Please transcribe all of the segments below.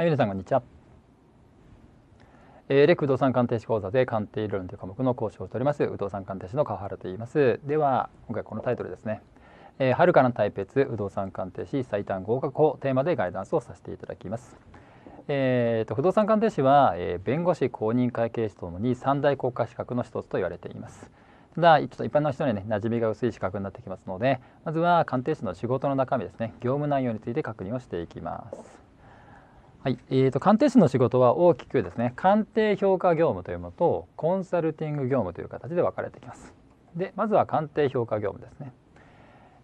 はい、皆さんこんにちは。えー、レク不動産鑑定士講座で鑑定理論という科目の講師をしております、不動産鑑定士の川原と言います。では、今回このタイトルですね。えー、春からの対別不動産鑑定士最短合格法テーマでガイダンスをさせていただきます。えーと、不動産鑑定士は、えー、弁護士公認会計士ともに三大国家資格の一つと言われています。ただちょっと一般の人にね馴染みが薄い資格になってきますのでまずは鑑定士の仕事の中身ですね業務内容について確認をしていきます。はいえーと、鑑定士の仕事は大きくですね鑑定評価業務というものとコンサルティング業務という形で分かれてきます。でまずは鑑定評価業務ですね。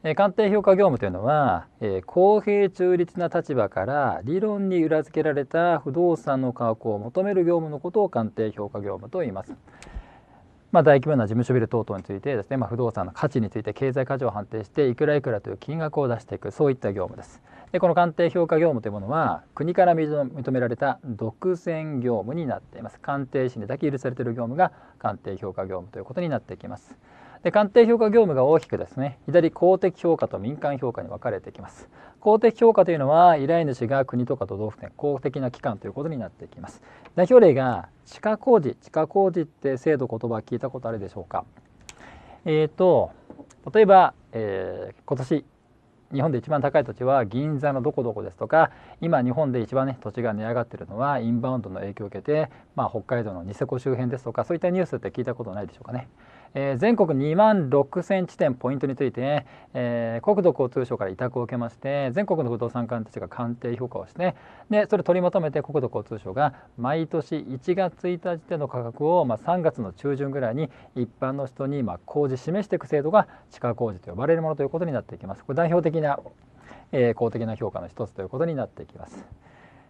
えー、鑑定評価業務というのは、えー、公平中立な立場から理論に裏付けられた不動産の価格を求める業務のことを鑑定評価業務と言います。まあ、大規模な事務所ビル等々についてですね、まあ、不動産の価値について経済価値を判定していくらいくらという金額を出していくそういった業務です。でこの鑑定評価業務というものは国から認められた独占業務になっています鑑定士にだけ許されている業務が鑑定評価業務ということになってきますで鑑定評価業務が大きくですね左公的評価と民間評価に分かれてきます公的評価というのは依頼主が国とか都道府県公的な機関ということになってきます代表例が地下工事地下工事って制度言葉聞いたことあるでしょうかえっ、ー、と例えば、えー、今年日本で一番高い土地は銀座のどこどこですとか今日本で一番ね土地が値上がってるのはインバウンドの影響を受けて、まあ、北海道のニセコ周辺ですとかそういったニュースって聞いたことないでしょうかね。えー、全国2万6000地点ポイントについて、えー、国土交通省から委託を受けまして全国の不動産官たちが鑑定評価をしてでそれを取りまとめて国土交通省が毎年1月1日での価格を、まあ、3月の中旬ぐらいに一般の人に、まあ、工事示していく制度が地下工事と呼ばれるものということになっていきます。これ代表的な、えー、公的な評価の一つということになっていきます。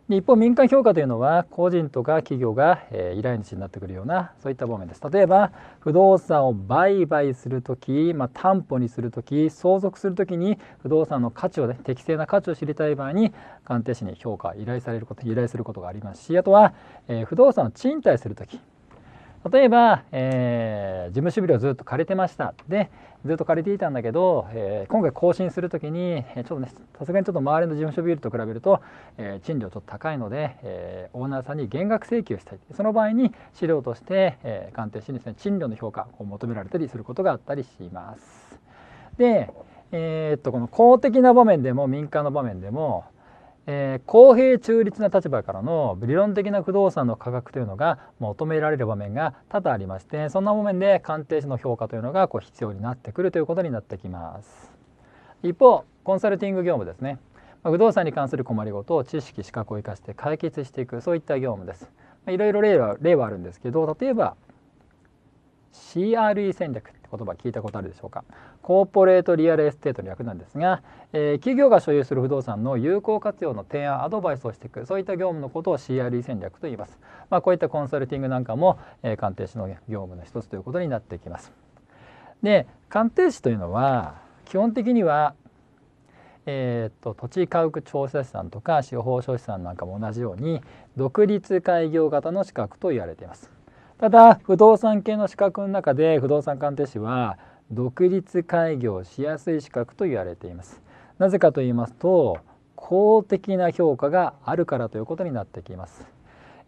で一方民間評価というのは個人とか企業が、え依頼主になってくるようなそういった場面です例えば不動産を売買する時、まあ、担保にする時相続する時に不動産の価値を、ね、適正な価値を知りたい場合に鑑定士に評価依頼されること依頼することがありますしあとは、えー、不動産を賃貸する時例えば、えー、事務守備料ずっと借りてましたでずっと借りていたんだけど、えー、今回更新する時にちょっとねさすがにちょっと周りの事務所ビルと比べると、えー、賃料ちょっと高いので、えー、オーナーさんに減額請求したいその場合に資料として、え鑑定しにですね賃料の評価を求められたりすることがあったりします。でえっとこの公的な場面でも民間の場面でもえー、公平中立な立場からの理論的な不動産の価格というのが求められる場面が多々ありましてそんな場面で鑑定士の評価というのがこう必要になってくるということになってきます一方コンサルティング業務ですね不動産に関する困りごとを知識資格を生かして解決していくそういった業務ですいろいろ例は例はあるんですけど例えば CRE 戦略って言葉聞いたことあるでしょうかコーポレートリアルエステートの略なんですが、えー、企業が所有する不動産の有効活用の提案アドバイスをしていくそういった業務のことを CRE 戦略と言います、まあ、こういったコンサルティングなんかも、えー、鑑定士の業務の一つということになってきますで鑑定士というのは基本的にはえーと、と土地家屋調査士さんとか司法書士さんなんかも同じように独立開業型の資格と言われています。ただ不動産系の資格の中で不動産鑑定士は独立開業しやすい資格と言われていますなぜかと言いますと公的な評価があるからということになってきます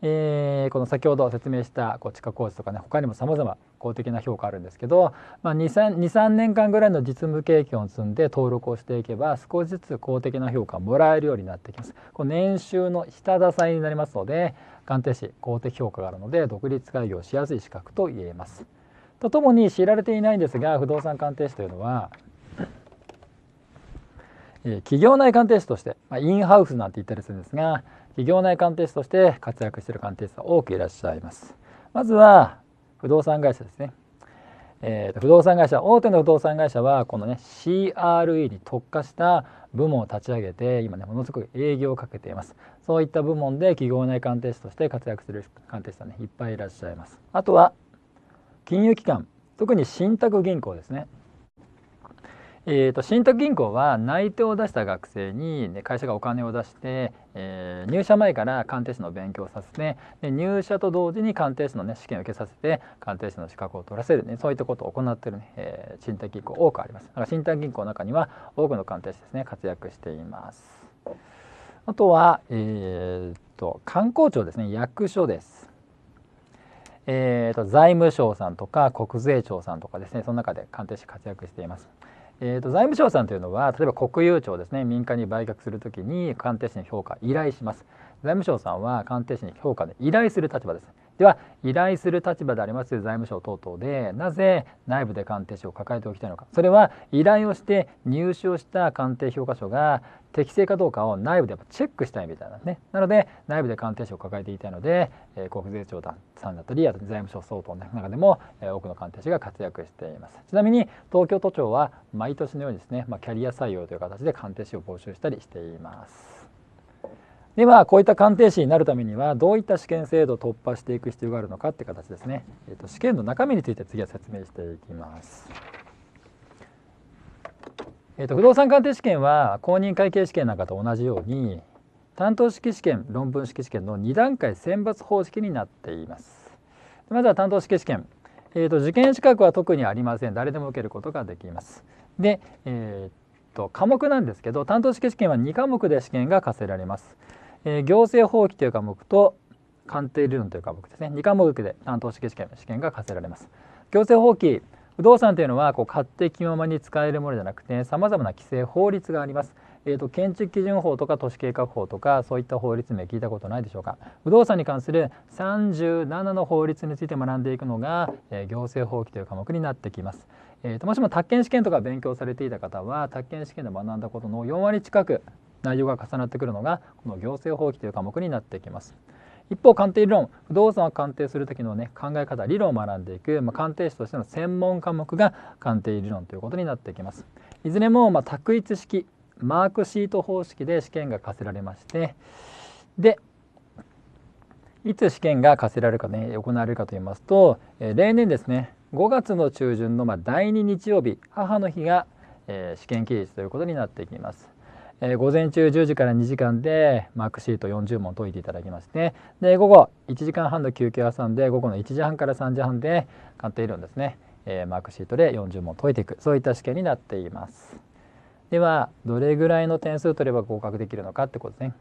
えー、この先ほど説明したこう地下工事とかね他にもさまざま公的な評価あるんですけど、まあ、23年間ぐらいの実務経験を積んで登録をしていけば少しずつ公的な評価をもらえるようになってきます。こ年収の下支えになりますので鑑定士公的評価があるので独立開業しやすい資格と言えます。とともに知られていないんですが不動産鑑定士というのは企業内鑑定士として、まあ、インハウスなんて言ったりするんですが、企業内鑑定士として活躍している鑑定士さん多くいらっしゃいます。まずは不動産会社ですね。えーと、と不動産会社大手の不動産会社はこのね CRE に特化した部門を立ち上げて今ねものすごく営業をかけていますそういった部門で企業内鑑定士として活躍する鑑定士さんねいっぱいいらっしゃいますあとは金融機関特に信託銀行ですねえーと、と信託銀行は内定を出した学生に、ね、会社がお金を出して、えー、入社前から鑑定士の勉強をさせてで入社と同時に鑑定士の、ね、試験を受けさせて鑑定士の資格を取らせる、ね、そういったことを行っているね、えー、信託銀行多くありますだから信託銀行の中には多くの鑑定士ですね活躍していますあとは、えーと、と観光庁ですね役所ですえーと財務省さんとか国税庁さんとかですねその中で鑑定士活躍していますえー、と財務省さんというのは例えば国有庁ですね民間に売却するときに鑑定士に評価依頼します財務省さんは鑑定士に評価で依頼する立場ですでは依頼する立場であります財務省等々でなぜ内部で鑑定士を抱えておきたいのかそれは依頼をして入手をした鑑定評価書が適正かどうかを内部でやっぱチェックしたいみたいなねなので内部で鑑定士を抱えていたので、えー、国税庁さんだったりあと財務省相当の中でも、えー、多くの鑑定士が活躍していますちなみに東京都庁は毎年のようにですね、まあ、キャリア採用という形で鑑定士を募集したりしていますでは、こういった鑑定士になるためにはどういった試験制度を突破していく必要があるのかって形ですね、えーと、試験の中身について次は説明していきます。えーと、不動産鑑定試験は公認会計試験なんかと同じように担当式試験論文式試験の2段階選抜方式になっています。まずは担当式試験、えーと、受験資格は特にありません誰でも受けることができます。で、えーと科目なんですけど担当式試験は2科目で試験が課せられます。えー、行政法規という科目と鑑定理論という科目ですね2科目で担当式試験試験が課せられます。行政法規不動産というのはこう買って気ままに使えるものじゃなくてさまざまな規制法律があります。えーと、建築基準法とか都市計画法とかそういった法律名聞いたことないでしょうか不動産に関する37の法律について学んでいくのが、えー、行政法規という科目になってきます、えーともしも宅建試験とか勉強されていた方は宅建試験で学んだことの4割近く内容が重なってくるのがこの行政法規という科目になってきます。一方鑑定理論不動産を鑑定する時のね考え方理論を学んでいく、まあ、鑑定士としての専門科目が鑑定理論ということになってきます。いずれも、まあ、択一式マークシート方式で試験が課せられましてでいつ試験が課せられるかね行われるかと言いますと、えー、例年ですね5月の中旬のま第2日曜日母の日が、えー、試験期日ということになってきます。えー、午前中10時から2時間でマークシート40問解いていただきましてで午後1時間半の休憩を挟んで午後の1時半から3時半で鑑定論ですね、えー、マークシートで40問解いていくそういった試験になっていますではどれぐらいの点数取れば合格できるのかってことですね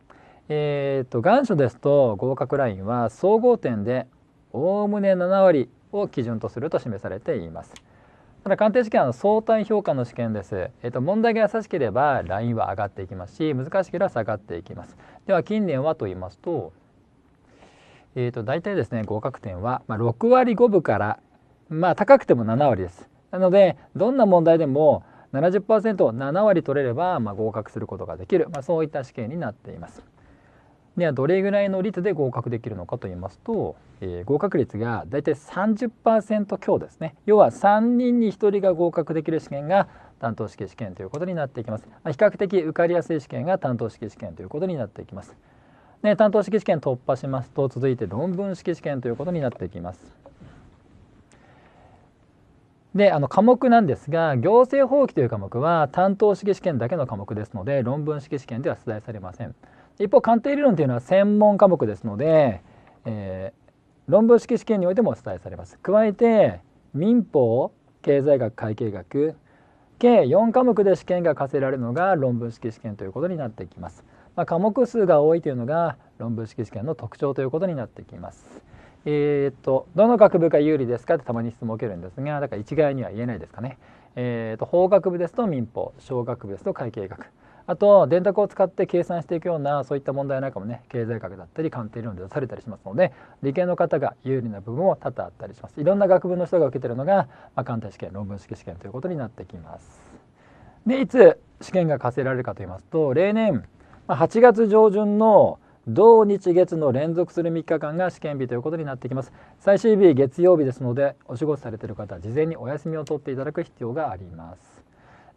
えっ、と願書ですと合格ラインは総合点でおおむね7割を基準とすると示されていますただ鑑定試験は相対評価の試験です、えっと、問題が優しければラインは上がっていきますし難しければ下がっていきますでは近年はと言いますとえー、と大体ですね合格点は、まあ、6割5分からまあ高くても7割ですなのでどんな問題でも 70%7 割取れれば、まあ、合格することができる、まあ、そういった試験になっています。ではどれぐらいの率で合格できるのかと言いますと、えー、合格率がだいたい30%強ですね要は3人に1人が合格できる試験が担当式試験ということになっていきます、ま比較的受かりやすい試験が担当式試験ということになっていきますで担当式試験突破しますと続いて論文式試験ということになっていきますであの科目なんですが行政法規という科目は担当式試験だけの科目ですので論文式試験では出題されません。一方鑑定理論というのは専門科目ですので、えー、論文式試験においてもお伝えされます。加えて民法経済学会計学計4科目で試験が課せられるのが論文式試験ということになってきます。まあ、科目数が多いというのが論文式試験の特徴ということになってきます。えー、っとどの学部が有利ですかってたまに質問を受けるんですがだから一概には言えないですかね。えー、っと法学部ですと民法小学部ですと会計学あと電卓を使って計算していくようなそういった問題なんかもね経済学だったり鑑定論で出されたりしますので理系の方が有利な部分も多々あったりしますいろんな学部の人が受けてるのが、まあ、鑑定試験論文式試験ということになってきますでいつ試験が課せられるかと言いますと例年8月上旬の同日月の連続する3日間が試験日ということになってきます最終日月曜日ですのでお仕事されている方は事前にお休みを取っていただく必要があります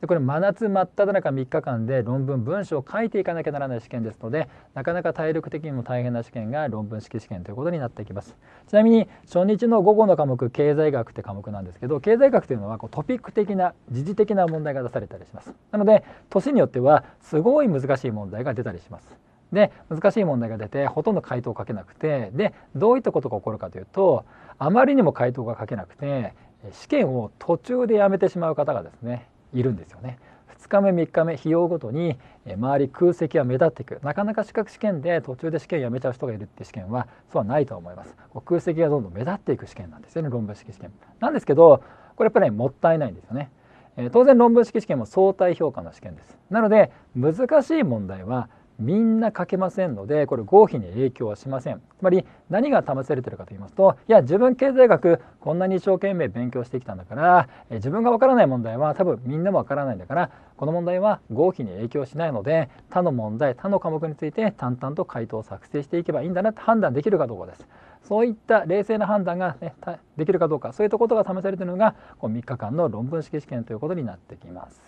でこれ真夏真っ只中3日間で論文文章を書いていかなきゃならない試験ですのでなかなか体力的にも大変な試験が論文式試験ということになってきますちなみに初日の午後の科目経済学って科目なんですけど経済学というのはこうトピック的な時事的な問題が出されたりしますなので年によってはすごい難しい問題が出たりしますで難しい問題が出てほとんど回答を書けなくてでどういったことが起こるかというとあまりにも回答が書けなくて試験を途中でやめてしまう方がですねいるんですよね。2日目3日目費用ごとに周り空席は目立っていくなかなか資格試験で途中で試験やめちゃう人がいるって試験はそうはないと思います空席がどんどん目立っていく試験なんですよね論文式試験なんですけどこれやっぱり、ね、もったいないんですよね、え当然論文式試験も相対評価の試験ですなので難しい問題はみんな書けませんのでこれ合否に影響はしませんつまり何が試されてるかと言いますといや自分経済学こんなに一生懸命勉強してきたんだから自分がわからない問題は多分みんなもわからないんだからこの問題は合否に影響しないので他の問題他の科目について淡々と回答を作成していけばいいんだなって判断できるかどうかです。そういった冷静な判断が、ね、できるかどうかそういったことが試されているのがこの3日間の論文式試験ということになってきます。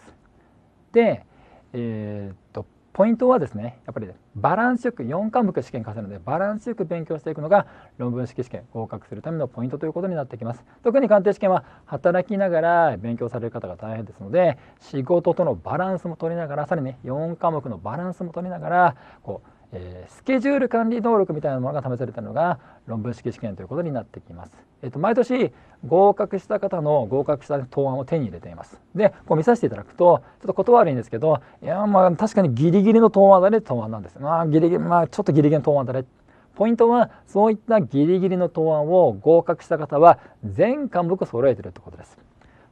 で、えー、っとポイントはですねやっぱり、バランスよく4科目試験課せるのでバランスよく勉強していくのが論文式試験合格するためのポイントということになってきます特に鑑定試験は働きながら勉強される方が大変ですので仕事とのバランスも取りながらさらにね4科目のバランスも取りながらこうえー、スケジュール管理能力みたいなものが試されたのが論文式試験ということになってきます。えっと、毎年合格した方の合格した答案を手に入れています。で、こう見させていただくと、ちょっと断るんですけど、いや、まあ確かにギリギリの答案だね、答案なんです。まあギリギリ、まあちょっとギリギリの答案だね。ポイントは、そういったギリギリの答案を合格した方は全科目揃えてるってことです。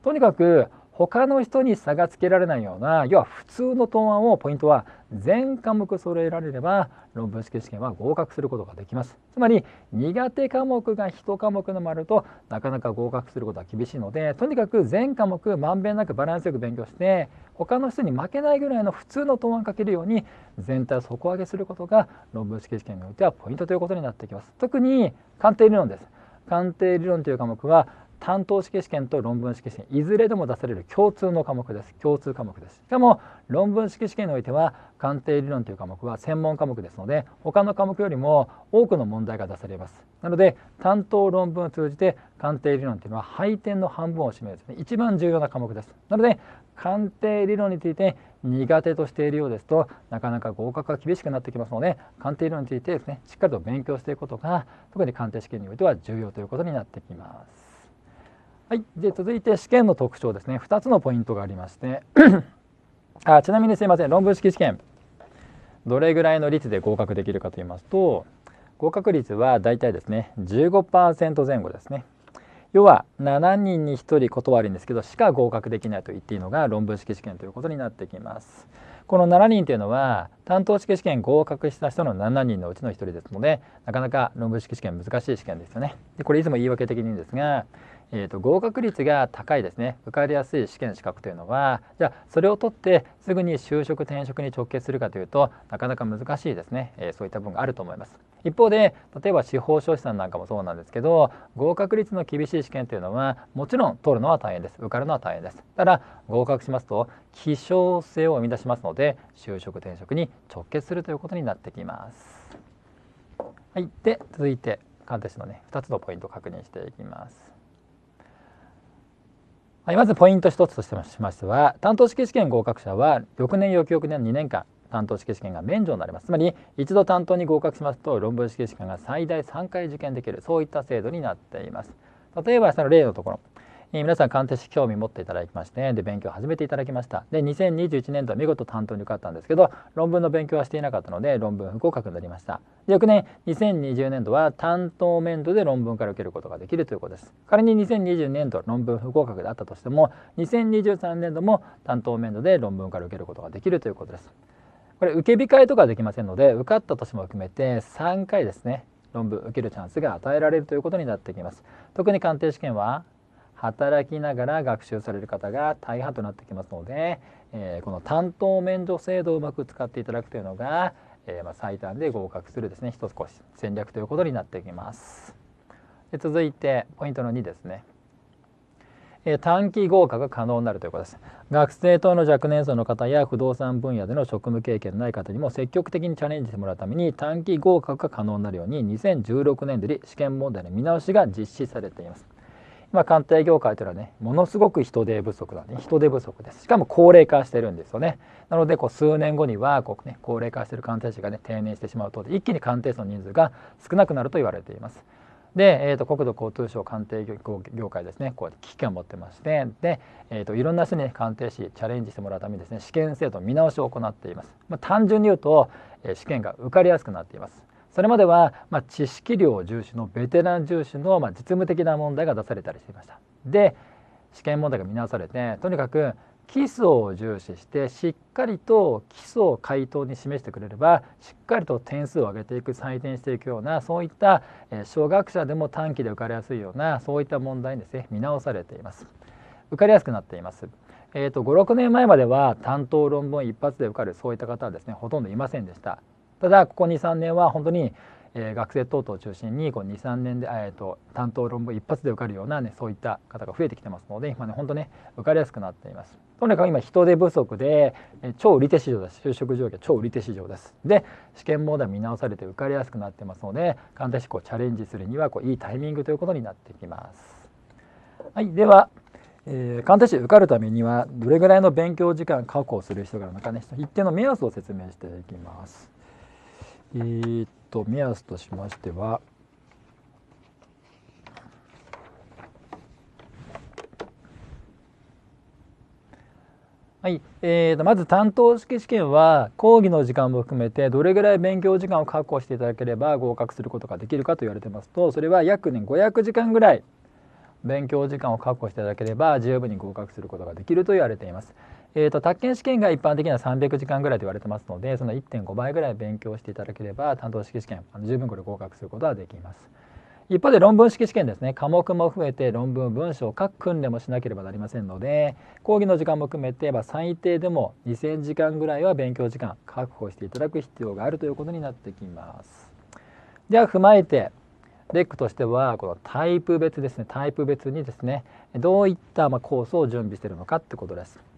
とにかく他の人に差がつけられないような要は普通の答案をポイントは全科目揃えられれば論文式試験は合格することができますつまり苦手科目が1科目のもあるとなかなか合格することは厳しいのでとにかく全科目まんべんなくバランスよく勉強して他の人に負けないぐらいの普通の答案をかけるように全体を底上げすることが論文式試験においてはポイントということになってきます特に鑑定理論です鑑定理論という科目は担当式試験と論文式試験いずれでも出される共通の科目です共通科目ですしかも論文式試験においては鑑定理論という科目は専門科目ですので他の科目よりも多くの問題が出されますなので担当論文を通じて鑑定理論というのは配点の半分を占めるです、ね、一番重要な科目ですなので鑑定理論について苦手としているようですとなかなか合格が厳しくなってきますので鑑定理論についてですねしっかりと勉強していくことが特に鑑定試験においては重要ということになってきますはい、で続いて試験の特徴ですね2つのポイントがありまして あちなみにすいません論文式試験どれぐらいの率で合格できるかと言いますと合格率はだいたいですね15%前後ですね要は7人に1人断るんですけどしか合格できないと言っていいのが論文式試験ということになってきますこの7人というのは担当式試験合格した人の7人のうちの1人ですのでなかなか論文式試験難しい試験ですよねでこれいつも言い訳的に言うんですがえーと、合格率が高いですね受かりやすい試験資格というのはじゃあそれを取ってすぐに就職転職に直結するかというとなかなか難しいですね、えー、そういった部分があると思います一方で例えば司法書士さんなんかもそうなんですけど合格率の厳しい試験というのはもちろん取るのは大変です受かるのは大変ですただ合格しますと希少性を生み出しますので就職転職に直結するということになってきますはいで続いて鑑定士のね2つのポイントを確認していきますはい、まずポイント1つとしましては担当式試験合格者は翌年翌々年2年間担当式試験が免除になりますつまり一度担当に合格しますと論文式試験が最大3回受験できるそういった制度になっています例えばその例のところ皆さん鑑定士興味持っていただきましてで勉強を始めていただきましたで2021年度は見事担当に受かったんですけど論文の勉強はしていなかったので論文不合格になりました翌年2020年度は担当面度で論文から受けることができるということです仮に2020年度論文不合格であったとしても2023年度も担当面度で論文から受けることができるということですこれ受け控えとかできませんので受かった年も含めて3回ですね論文受けるチャンスが与えられるということになってきます特に鑑定試験は働きながら学習される方が大半となってきますので、えー、この担当免除制度をうまく使っていただくというのが、えー、まあ、最短で合格するですね一つ戦略ということになってきます。で続いてポイントの2ですね。え短期合格が可能になるということです学生等の若年層の方や不動産分野での職務経験のない方にも積極的にチャレンジしてもらうために短期合格が可能になるように2016年度に試験問題の見直しが実施されていますまあ、鑑定業界というのはねものすごく人手不足だね、人手不足ですしかも高齢化してるんですよねなのでこう数年後にはこう、ね、高齢化してる鑑定士がね定年してしまうと一気に鑑定士の人数が少なくなると言われていますで、えーと、国土交通省鑑定業界ですねこう危機感を持ってましてで、えーと、いろんな人に、ね、鑑定士チャレンジしてもらうためにですね試験制度の見直しを行っています、まあ、単純に言うと、えー、試験が受かりやすくなっていますそれまでは、まあ、知識量重視のベテラン重視の、まあ、実務的な問題が出されたりしていました。で試験問題が見直されてとにかく基礎を重視してしっかりと基礎を回答に示してくれればしっかりと点数を上げていく採点していくようなそういった、え小学者でも短期で受かりやすいようなそういった問題にですね見直されています受かりやすくなっています、えーと、と56年前までは担当論文一発で受かるそういった方はですねほとんどいませんでしたただここ23年は本当に、えー、学生等々を中心に23年で、えーと、担当論文一発で受かるような、ね、そういった方が増えてきてますので今ね本当ね受かりやすくなっています。とにかく今人手不足で、えー、超売り手市場です就職状況超売り手市場ですで試験問題見直されて受かりやすくなってますので簡単にこうチャレンジするにはこういいタイミングということになってきます。はい、ではえー、鑑定士受かるためにはどれぐらいの勉強時間確保する人がいるのかね一定の目安を説明していきます。えー、っと目安としましてははい、えー、とまず担当式試験は講義の時間も含めてどれぐらい勉強時間を確保していただければ合格することができるかと言われてますとそれは約ね500時間ぐらい勉強時間を確保していただければ十分に合格することができると言われています。えーと、宅建試験が一般的には300時間ぐらいと言われてますのでその1.5倍ぐらい勉強していただければ担当式試験あの十分これ合格することはできます。一方で論文式試験ですね科目も増えて論文文章を書く訓練もしなければなりませんので講義の時間も含めて、まあ、最低でも2,000時間ぐらいは勉強時間確保していただく必要があるということになってきます。では踏まえてレックとしてはこのタイプ別ですねタイプ別にですねどういったまコースを準備しているのかってことです。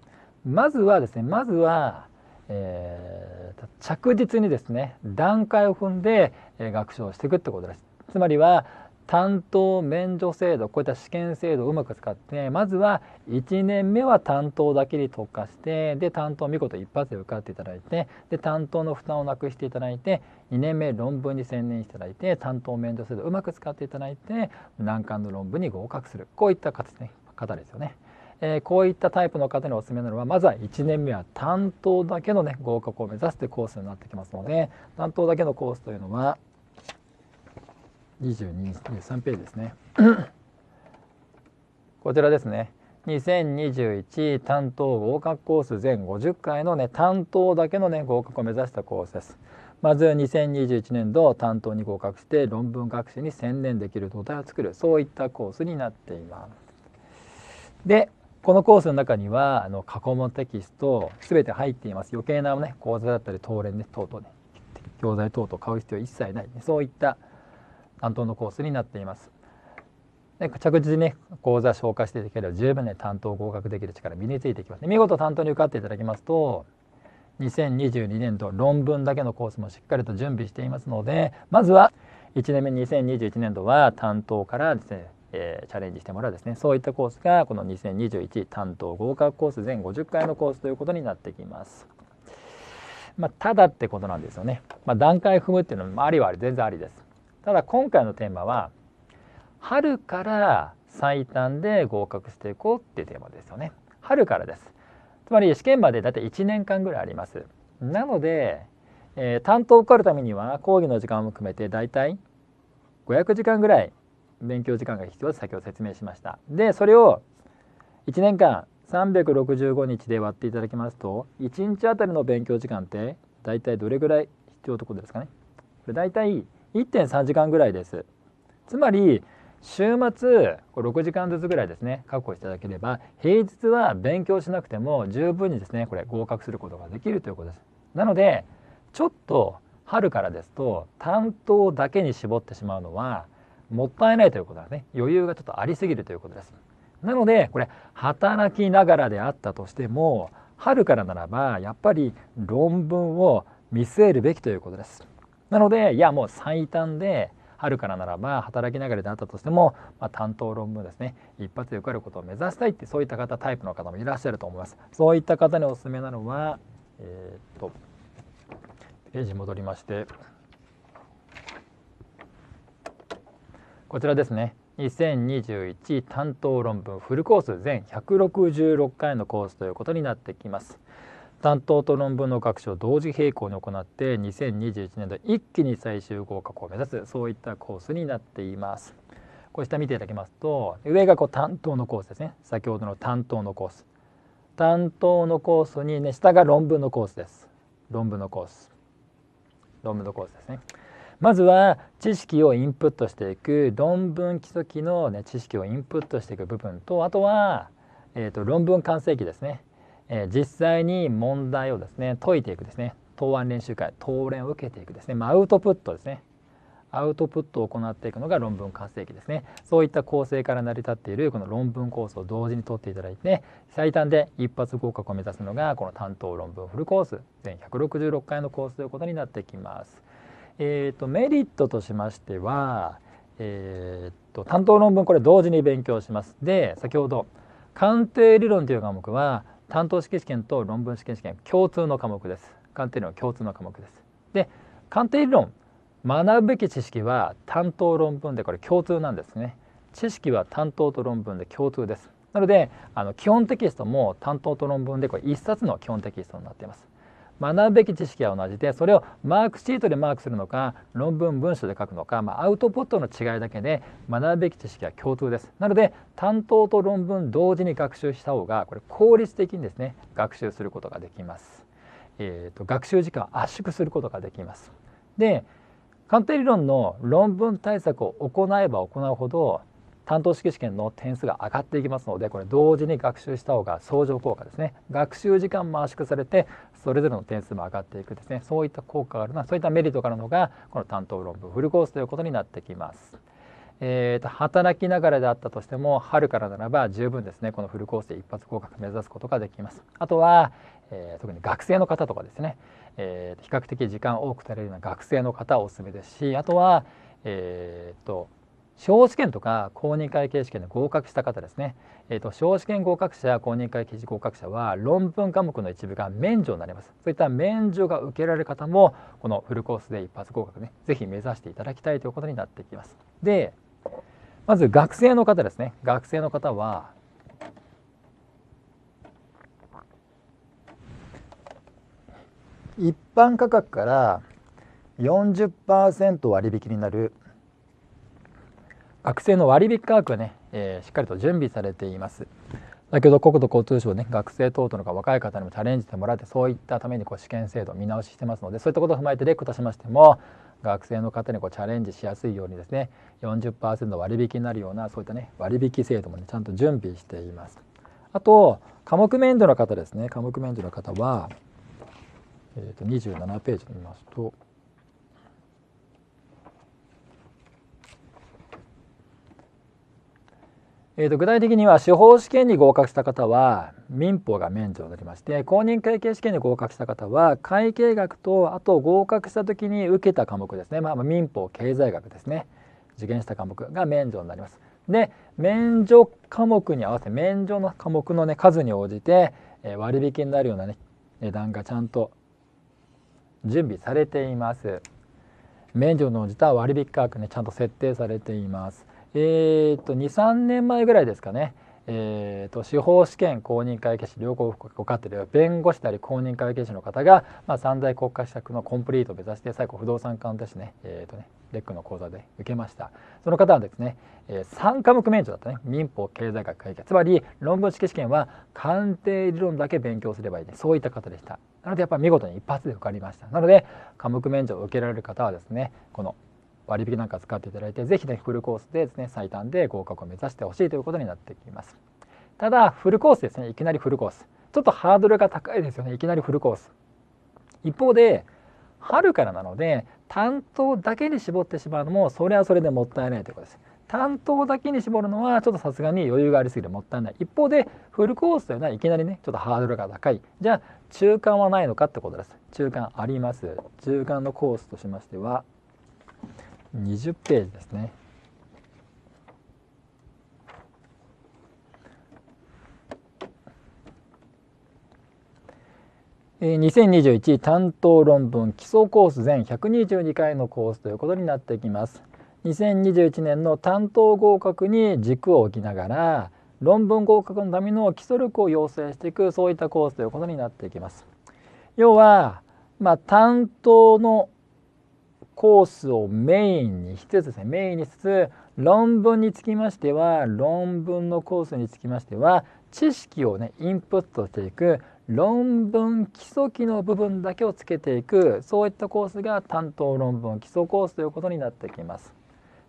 まずはですねまずは、えー、着実にですね段階を踏んで、え学習をしていくってことです。つまりは担当免除制度こういった試験制度をうまく使ってまずは1年目は担当だけに特化してで担当見事一発で受かっていただいてで担当の負担をなくしていただいて2年目論文に専念していただいて担当免除制度をうまく使っていただいて難関の論文に合格するこういった形,、ね、方ですよね。えー、こういったタイプの方におすすめなのはまずは1年目は担当だけの、ね、合格を目指すというコースになってきますので担当だけのコースというのは2 2 3ページですね こちらですね2021担当合格コース全50回のね担当だけのね合格を目指したコースですまず2021年度担当に合格して論文学習に専念できる土台を作るそういったコースになっていますでこのコースの中にはあの過去問テキスト全て入っています余計な、ね、講座だったり当連ね等々ね教材等々買う必要一切ない、ね、そういった担当のコースになっています。で着実に、ね、講座消化していければ十分ね担当合格できる力身についていきます、見事担当に受かっていただきますと2022年度論文だけのコースもしっかりと準備していますのでまずは1年目2021年度は担当からですねえー、チャレンジしてもらうですねそういったコースがこの2021担当合格コース全50回のコースということになってきます。まあ、ただってことなんですよね、まあ、段階踏むっていうのもありはあり全然ありですただ今回のテーマは春から最短で合格していこうっていうテーマですよね春からですつまり試験までだいたい1年間ぐらいありますなので、えー、担当を受かるためには講義の時間も含めてだいたい500時間ぐらい勉強時間が必要と先ほど説明しましたでそれを1年間365日で割っていただきますと1日あたりの勉強時間って大体どれぐらい必要ということですかねこれ大体1.3時間ぐらいですつまり週末6時間ずつぐらいですね確保していただければ平日は勉強しなくても十分にですねこれ合格することができるということですなのでちょっと春からですと担当だけに絞ってしまうのはもったいないということはね余裕がちょっとありすぎるということですなのでこれ働きながらであったとしても春からならばやっぱり論文を見据えるべきということですなのでいやもう最短で春からならば働きながらであったとしても、まあ、担当論文ですね一発で受かることを目指したいってそういった方タイプの方もいらっしゃると思いますそういった方におすすめなのはえー、っとページ戻りましてこちらですね2021担当論文フルコース全166回のコースということになってきます。担当と論文の学習を同時並行に行って2021年度一気に最終合格を目指すそういったコースになっています。こうした見ていただきますと上がこう担当のコースですね先ほどの担当のコース担当のコースに、ね、下が論文のコースです論文のコース論文のコースですね。まずは知識をインプットしていく論文基礎機の、ね、知識をインプットしていく部分とあとは、えーと、と論文完成期ですね、えー、実際に問題をですね解いていくですね答案練習会答練を受けていくですね、まあ、アウトプットですねアウトプットを行っていくのが論文完成期ですねそういった構成から成り立っているこの論文コースを同時に取っていただいて最短で一発合格を目指すのがこの担当論文フルコース全166回のコースということになってきます。えーと、メリットとしましては、えーと、担当論文これ同時に勉強します。で先ほど鑑定理論という科目は担当式試験と論文試験試験共通の科目です。鑑定理論共通の科目です。で鑑定理論学ぶべき知識は担当論文でこれ共通なんですね。知識は担当と論文で共通です。なのであの基本テキストも担当と論文でこれ1冊の基本テキストになっています。学ぶべき知識は同じでそれをマークシートでマークするのか論文文書で書くのか、まあ、アウトプットの違いだけで学ぶべき知識は共通ですなので担当と論文同時に学習した方がこれ効率的にですね学習することができます、えーと、と学習時間を圧縮することができますで鑑定理論の論文対策を行えば行うほど担当式試験の点数が上がっていきますのでこれ同時に学習した方が相乗効果ですね学習時間も圧縮されてそれぞれの点数も上がっていくですねそういった効果があるなそういったメリットがあるのがこの担当論文フルコースということになってきます。えーと、働きながらであったとしても春からならば十分ですねこのフルコースで一発合格目指すことができますあとは、えー、特に学生の方とかですね、えー、比較的時間多く取れるような学生の方おすすめですしあとは、えーと小試験とか公認会計試験で合格した方ですね、えーと、司法試験合格者公認会計士合格者は論文科目の一部が免除になりますそういった免除が受けられる方もこのフルコースで一発合格ねぜひ目指していただきたいということになってきますでまず学生の方ですね学生の方は一般価格から40%割引になる学生の割引価格はね、えー、しっかりと準備されています先ほど国土交通省ね学生等々のか若い方にもチャレンジしてもらってそういったためにこう試験制度を見直ししてますのでそういったことを踏まえて例句としましても学生の方にこうチャレンジしやすいようにですね40%割引になるようなそういったね割引制度もねちゃんと準備しています。あと科目免除の方ですね科目免除の方は、えー、と27ページ見ますとえー、と具体的には司法試験に合格した方は民法が免除になりまして公認会計試験に合格した方は会計学とあと合格した時に受けた科目ですね、まあ、民法経済学ですね受験した科目が免除になります。で免除科目に合わせ免除の科目の、ね、数に応じて、え割引になるような、ね、値段がちゃんと準備されています。免除の応じた割引価格ねちゃんと設定されています。えっと23年前ぐらいですかねえーと、司法試験公認会計士両国ご家庭では弁護士あり公認会計士の方が、まあ、三大国家施策のコンプリートを目指して最後不動産鑑定士ね,、えー、とねレックの講座で受けましたその方はですね、えー、3科目免除だったね民法経済学会計つまり論文式試験は鑑定理論だけ勉強すればいい、ね、そういった方でしたなのでやっぱり見事に一発で受かりましたなので科目免除を受けられる方はですねこの「割引なんか使っていただいてぜひねフルコースでですね最短で合格を目指してほしいということになってきますただフルコースですねいきなりフルコースちょっとハードルが高いですよねいきなりフルコース一方で春からなので担当だけに絞ってしまうのもそれはそれでもったいないということです担当だけに絞るのはちょっとさすがに余裕がありすぎてもったいない一方でフルコースというのはいきなりねちょっとハードルが高いじゃあ中間はないのかってことです中間あります中間のコースとしましては20ページですね。2021担当論文基礎コース全122回のコースということになってきます。2021年の担当合格に軸を置きながら論文合格のための基礎力を養成していくそういったコースということになっていきます。要は、まあ、担当のコースをメインにしつつですねメインにしつつ論文につきましては論文のコースにつきましては知識をねインプットしていく論文基礎機の部分だけをつけていくそういったコースが担当論文基礎コースということになってきます。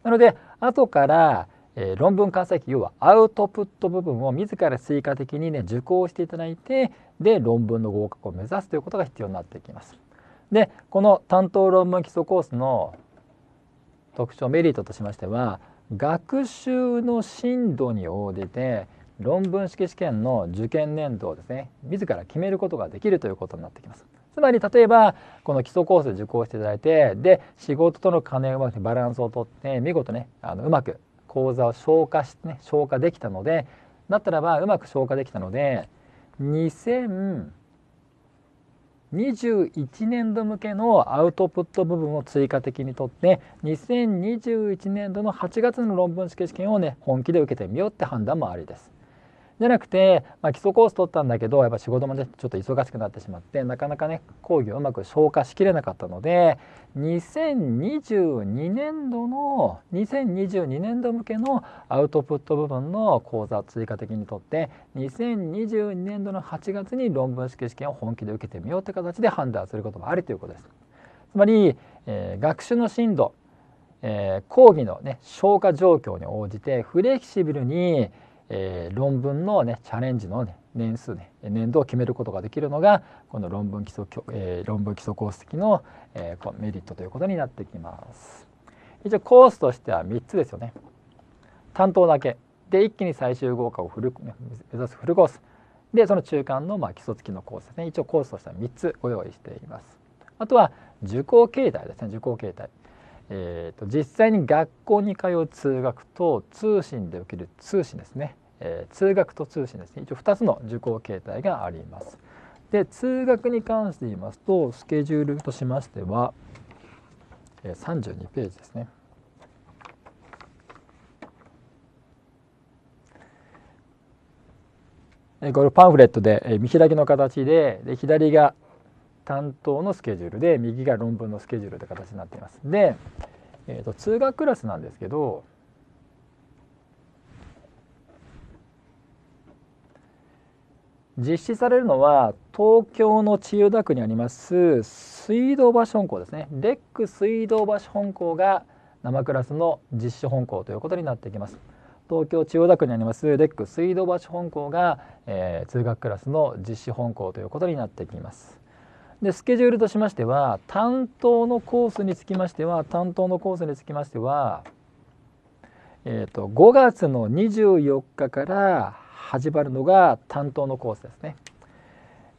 なので後から、えー、論文完成期要はアウトプット部分を自ら追加的にね受講していただいてで論文の合格を目指すということが必要になってきます。でこの担当論文基礎コースの特徴メリットとしましては学習の深度に応じて論文式試験の受験年度をですね自ら決めることができるということになってきます。つまり例えばこの基礎コースで受講していただいてで仕事との金をうまくバランスをとって見事ねあのうまく講座を消化してね消化できたのでだったらばうまく消化できたので2000 21年度向けのアウトプット部分を追加的に取って2021年度の8月の論文式試験をね本気で受けてみようって判断もありです。じゃなくて、まあ、基礎コース取ったんだけどやっぱ仕事もちょっと忙しくなってしまってなかなかね講義をうまく消化しきれなかったので2022年度の2022年度向けのアウトプット部分の講座を追加的に取って2022年度の8月に論文式試験を本気で受けてみようって形で判断することもあるということです。つまり、えー、学習の進度、えー、講義の、ね、消化状況に応じてフレキシブルに、えー、論文の、ね、チャレンジの、ね、年数ね年度を決めることができるのがこの論文基礎,、えー、論文基礎コース的の、えー、メリットということになってきます。一応コースとしては3つですよね。担当だけで一気に最終合格をフル目指すフルコースでその中間のまあ基礎付きのコースですね一応コースとしては3つご用意しています。あとは受講形態ですね受講形態えーと、実際に学校に通う通学と通信で受ける通信ですね、えー、通学と通信ですね一応2つの受講形態があります。で通学に関して言いますとスケジュールとしましては、えー、32ページですね。これパンフレットで見開きの形でで左が担当のスケジュールで右が論文のスケジュールという形になっています。で、えーと、通学クラスなんですけど実施されるのは東京の千代田区にあります水道橋本校ですねレック水道橋本校が生クラスの実施本校ということになってきます東京千代田区にありますレック水道橋本校が、えー、通学クラスの実施本校ということになってきますでスケジュールとしましては担当のコースにつきましては担当のコースにつきましては、えーと、5月の24日から始まるのが担当のコースですね。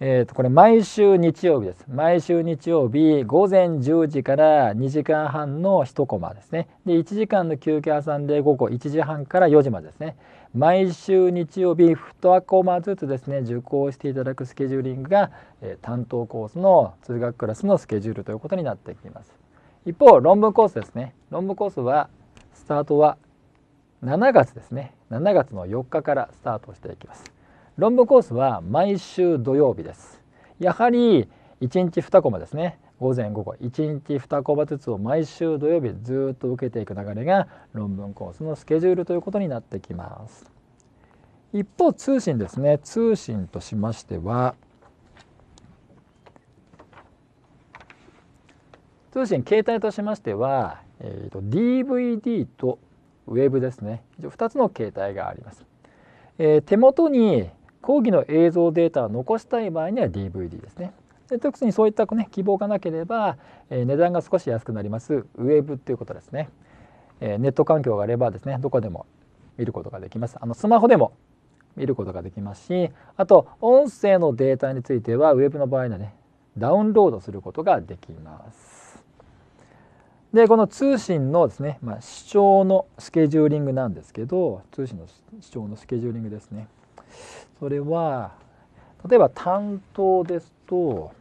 えーとこれ毎週日曜日です。毎週日曜日午前10時から2時間半の1コマですね。で1時間の休憩挟んで午後1時半から4時までですね。毎週日曜日2コマずつですね受講していただくスケジューリングが、え担当コースの通学クラスのスケジュールということになってきます一方論文コースですね論文コースはスタートは7月ですね7月の4日からスタートしていきます論文コースは毎週土曜日ですやはり1日2コマですね午前午後1日2コバずつを毎週土曜日ずっと受けていく流れが論文コースのスケジュールということになってきます。一方通信ですね通信としましては通信携帯としましては、えーと DVD とウェブですね2つの携帯があります、えー、手元に講義の映像データを残したい場合には DVD ですね特にそういった、ね、希望がなければ、えー、値段が少し安くなりますウェブということですね、えー、ネット環境があればですねどこでも見ることができますあのスマホでも見ることができますしあと音声のデータについてはウェブの場合のねダウンロードすることができますでこの通信のですね、まあ、視聴のスケジューリングなんですけど通信の視聴のスケジューリングですねそれは例えば担当ですと、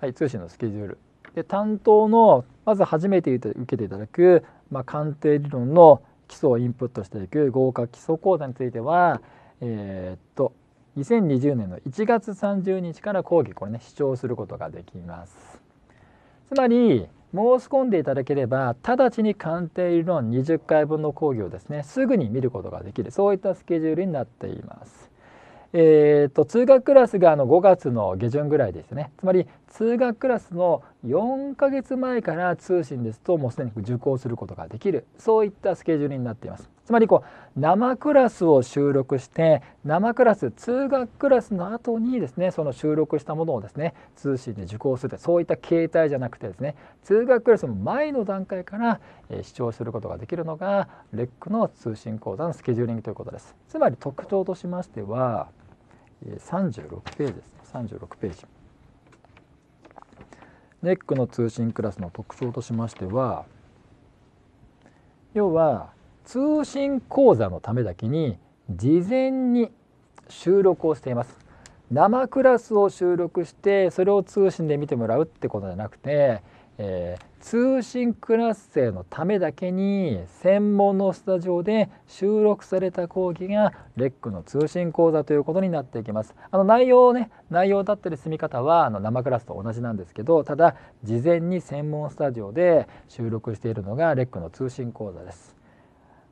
はい、通信のスケジュール。で担当のまず初めて受けていただく、まあ、鑑定理論の基礎をインプットしていく合格基礎講座については、えー、っと2020年の1月30日から講義これね視聴することができます。つまり申し込んでいただければ直ちに鑑定理論20回分の講義をですねすぐに見ることができるそういったスケジュールになっています。えーと、通学クラスがあの5月の下旬ぐらいですねつまり通学クラスの4ヶ月前から通信ですともうすでに受講することができるそういったスケジュールになっていますつまりこう生クラスを収録して生クラス通学クラスの後にですねその収録したものをですね通信で受講するそういった形態じゃなくてですね通学クラスの前の段階から、え視聴することができるのがレックの通信講座のスケジューリングということですつまり特徴としましては36ページですね36ページ。ネックの通信クラスの特徴としましては要は通信講座のためだけに事前に収録をしています生クラスを収録してそれを通信で見てもらうってことじゃなくて、えー、通信クラス生のためだけに専門のスタジオで収録された講義がレックの通信講座ということになっていきます。あの内容をね内容だったり進み方はあの生クラスと同じなんですけどただ事前に専門スタジオで収録しているのがレックの通信講座です。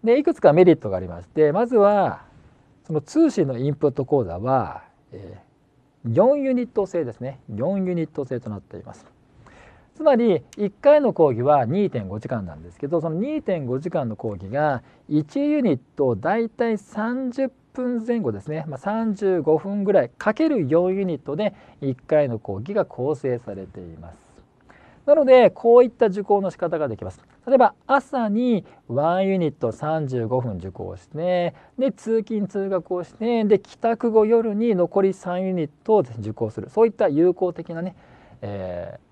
でいくつかメリットがありましてまずはその通信のインプット講座は、え4ユニット制ですね4ユニット制となっています。つまり1回の講義は2.5時間なんですけどその2.5時間の講義が1ユニットだいたい30分前後ですね、まあ、35分ぐらいかける4ユニットで1回の講義が構成されています。なのでこういった受講の仕方ができます。例えば朝に1ユニット35分受講してで通勤通学をしてで帰宅後夜に残り3ユニットを受講するそういった有効的なね、えー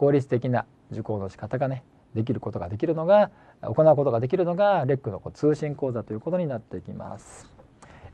効率的な受講の仕方がねできることができるのが行うことができるのがレックのこう通信講座ということになっていきます。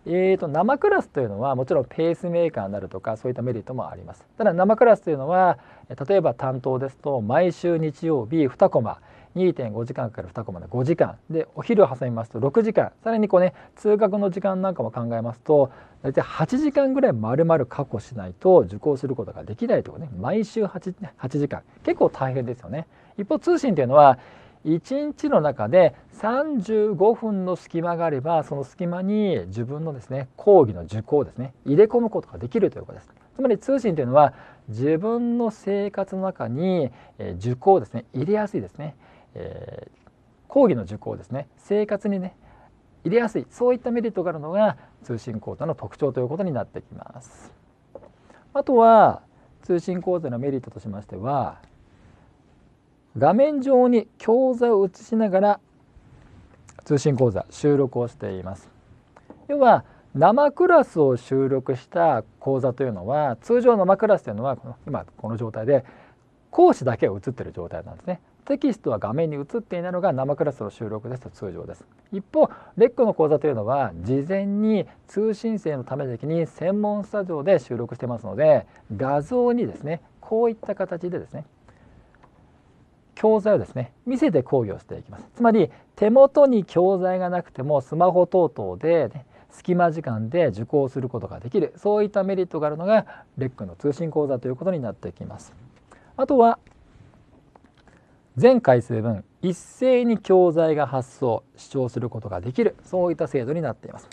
えーと、と生クラスというのはもちろんペースメーカーになるとかそういったメリットもありますただ生クラスというのは例えば担当ですと毎週日曜日2コマ2.5時間から2コマで5時間でお昼を挟みますと6時間さらにこうね通学の時間なんかも考えますと大体8時間ぐらい丸々確保しないと受講することができないというね毎週 8, 8時間結構大変ですよね。一方通信というのは1日の中で35分の隙間があればその隙間に自分のですね講義の受講をですね入れ込むことができるということです。つまり通信というのは自分の生活の中に受講をですね入れやすいですね。えー、講義の受講ですね生活にね入れやすいそういったメリットがあるのが通信講座の特徴ということになってきます。あとは通信講座のメリットとしましては画面上に教座を映しながら通信講座収録をしています。要は生クラスを収録した講座というのは通常生クラスというのは今この状態で講師だけが映ってる状態なんですね。テキストは画面に映っていないのが生クラスの収録ですと通常です一方レッコの講座というのは事前に通信制のためだけに専門スタジオで収録してますので画像にですねこういった形でですね教材をですね見せて講義をしていきますつまり手元に教材がなくてもスマホ等々で、ね、隙間時間で受講することができるそういったメリットがあるのがレックの通信講座ということになってきますあとは全回数分一斉に教材が発送視聴することができるそういった制度になっています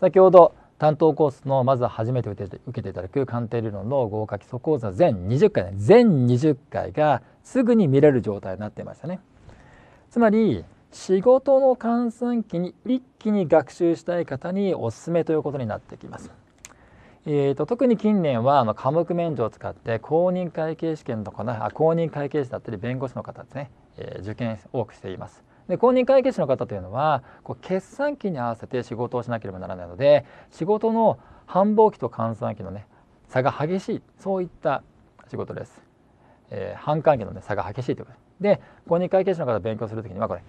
先ほど担当コースのまずは初めて受けていただく鑑定理論の合格基礎講座全20回、ね、全20回がすぐに見れる状態になっていましたねつまり仕事の換算期に一気に学習したい方におすすめということになってきますえーと、特に近年はあの科目免除を使って公認会計試験とかなあ公認会計士だったり弁護士の方ですね、えー、受験多くしています。で公認会計士の方というのはこう決算期に合わせて仕事をしなければならないので仕事の繁忙期と換算期のね差が激しいそういった仕事です。えー、半換期の、ね、差が激しいということでで公認会計士の方勉強する時にはこれ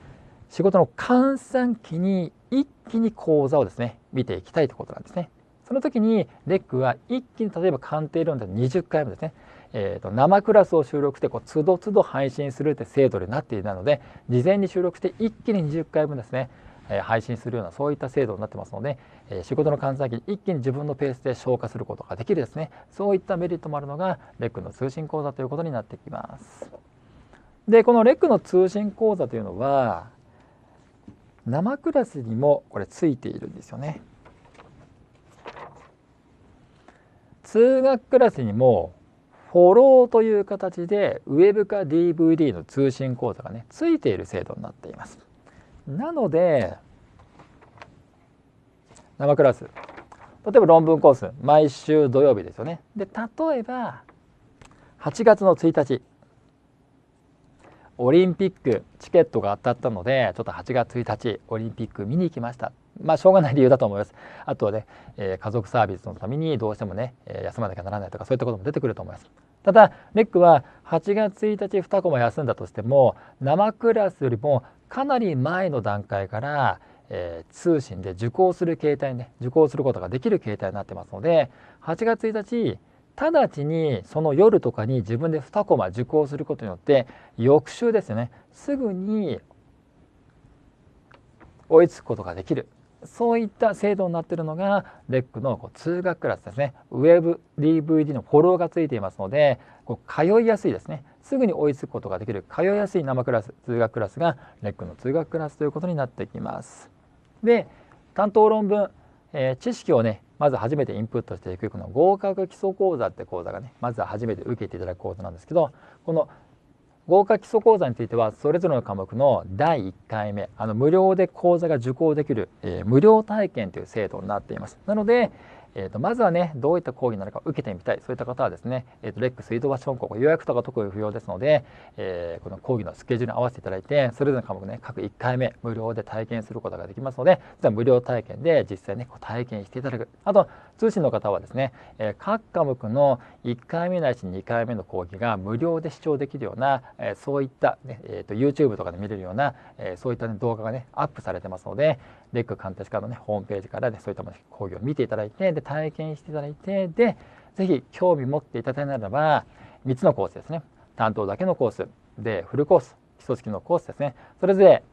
仕事の換算期に一気に講座をですね見ていきたいということなんですね。その時にレックは一気に例えば鑑定論で20回もですね、えーと、生クラスを収録してこうつどつど配信するって制度になっていたので事前に収録して一気に20回分ですね配信するようなそういった制度になってますので仕事の換算機一気に自分のペースで消化することができるですねそういったメリットもあるのがレックの通信講座ということになってきます。でこのレックの通信講座というのは生クラスにもこれついているんですよね。通学クラスにもフォローという形でウェブか DVD の通信講座がねついている制度になっていますなので生クラス例えば論文コース毎週土曜日ですよねで例えば8月の1日オリンピックチケットが当たったのでちょっと8月1日オリンピック見に行きましたまあ、しょうがない理由だと思います。あとはね、えー、家族サービスのためにどうしてもね、えー、休まなきゃならないとかそういったことも出てくると思います。ただレックは8月1日2コマ休んだとしても生クラスよりもかなり前の段階から、えー、通信で受講する形態ね受講することができる形態になってますので8月1日直ちにその夜とかに自分で2コマ受講することによって翌週ですよねすぐに追いつくことができるそういった制度になっているのがレックのこう通学クラスですねウェブ DVD のフォローがついていますのでこう通いやすいですねすぐに追いつくことができる通いやすい生クラス通学クラスがレックの通学クラスということになってきます。で担当論文、えー、知識をねまず初めてインプットしていくこの合格基礎講座って講座がねまずは初めて受けていただく講座なんですけどこの合格基礎講座についてはそれぞれの科目の第1回目あの無料で講座が受講できる、えー、無料体験という制度になっていますなので、えーと、まずはねどういった講義なのか受けてみたいそういった方はですね、えーと、レックス、イドバション予約とか特に不要ですので、えー、この講義のスケジュールに合わせていただいてそれぞれの科目ね各1回目無料で体験することができますのでじゃ無料体験で実際ねこう体験していただくあと通信の方はですね、えー、各科目の1回目ないし2回目の講義が無料で視聴できるような、えー、そういったね、えーと、と YouTube とかで見れるような、えー、そういった、ね、動画がねアップされてますのでレック鑑定士課の、ね、ホームページからで、ね、そういった講義を見ていただいてで体験していただいてでぜひ興味持っていただいたならば3つのコースですね担当だけのコースでフルコース基礎式のコースですねそれぞれ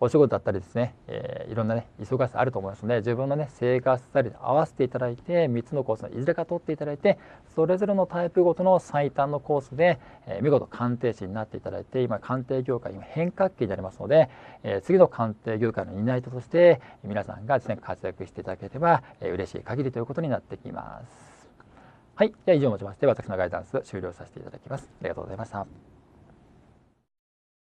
お仕事だったりですね、えー、いろんなね忙しさあると思いますので自分のね生活スタイルに合わせていただいて3つのコースのいずれか取っていただいてそれぞれのタイプごとの最短のコースで、えー、見事鑑定士になっていただいて今鑑定業界今変革期になりますので、えー、次の鑑定業界の担い手として皆さんがですね活躍していただければ、えー、嬉しい限りということになってきます。はい、では以上をもちまして私のガイダンス終了させていただきます。ありがとうございました。